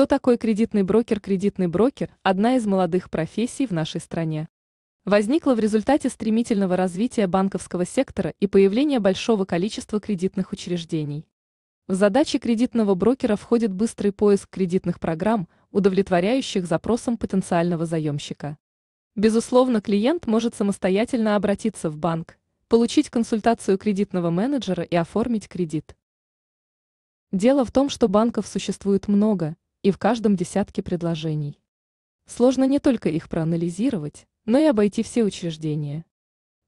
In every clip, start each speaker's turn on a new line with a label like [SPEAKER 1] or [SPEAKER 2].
[SPEAKER 1] Что такое кредитный брокер? Кредитный брокер – одна из молодых профессий в нашей стране. Возникла в результате стремительного развития банковского сектора и появления большого количества кредитных учреждений. В задачи кредитного брокера входит быстрый поиск кредитных программ, удовлетворяющих запросам потенциального заемщика. Безусловно, клиент может самостоятельно обратиться в банк, получить консультацию кредитного менеджера и оформить кредит. Дело в том, что банков существует много – и в каждом десятке предложений. Сложно не только их проанализировать, но и обойти все учреждения.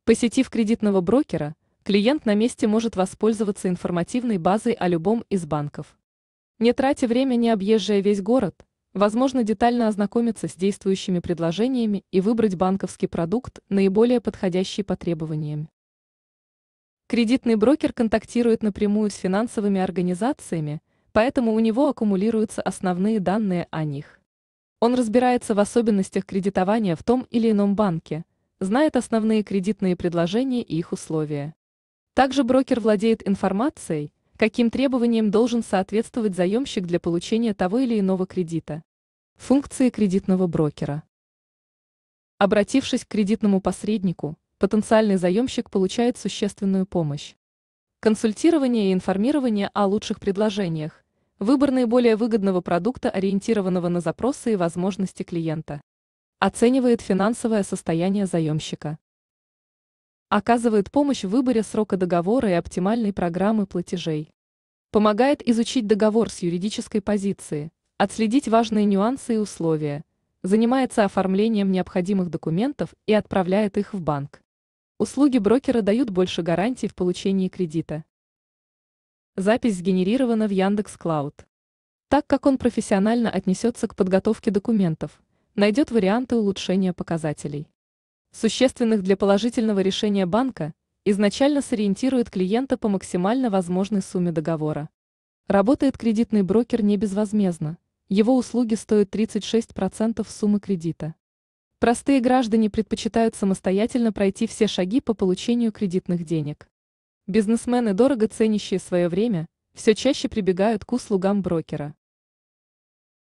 [SPEAKER 1] Посетив кредитного брокера, клиент на месте может воспользоваться информативной базой о любом из банков. Не тратя время, не объезжая весь город, возможно детально ознакомиться с действующими предложениями и выбрать банковский продукт, наиболее подходящий по требованиям. Кредитный брокер контактирует напрямую с финансовыми организациями, поэтому у него аккумулируются основные данные о них. Он разбирается в особенностях кредитования в том или ином банке, знает основные кредитные предложения и их условия. Также брокер владеет информацией, каким требованиям должен соответствовать заемщик для получения того или иного кредита. Функции кредитного брокера. Обратившись к кредитному посреднику, потенциальный заемщик получает существенную помощь. Консультирование и информирование о лучших предложениях, Выбор наиболее выгодного продукта, ориентированного на запросы и возможности клиента. Оценивает финансовое состояние заемщика. Оказывает помощь в выборе срока договора и оптимальной программы платежей. Помогает изучить договор с юридической позиции, отследить важные нюансы и условия, занимается оформлением необходимых документов и отправляет их в банк. Услуги брокера дают больше гарантий в получении кредита. Запись сгенерирована в Яндекс Клауд. Так как он профессионально отнесется к подготовке документов, найдет варианты улучшения показателей. Существенных для положительного решения банка изначально сориентирует клиента по максимально возможной сумме договора. Работает кредитный брокер не безвозмездно, его услуги стоят 36% суммы кредита. Простые граждане предпочитают самостоятельно пройти все шаги по получению кредитных денег. Бизнесмены, дорого ценящие свое время, все чаще прибегают к услугам брокера.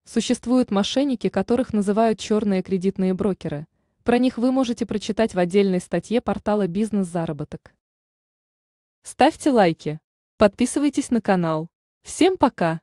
[SPEAKER 1] Существуют мошенники, которых называют черные кредитные брокеры. Про них вы можете прочитать в отдельной статье портала «Бизнес-заработок». Ставьте лайки, подписывайтесь на канал. Всем пока!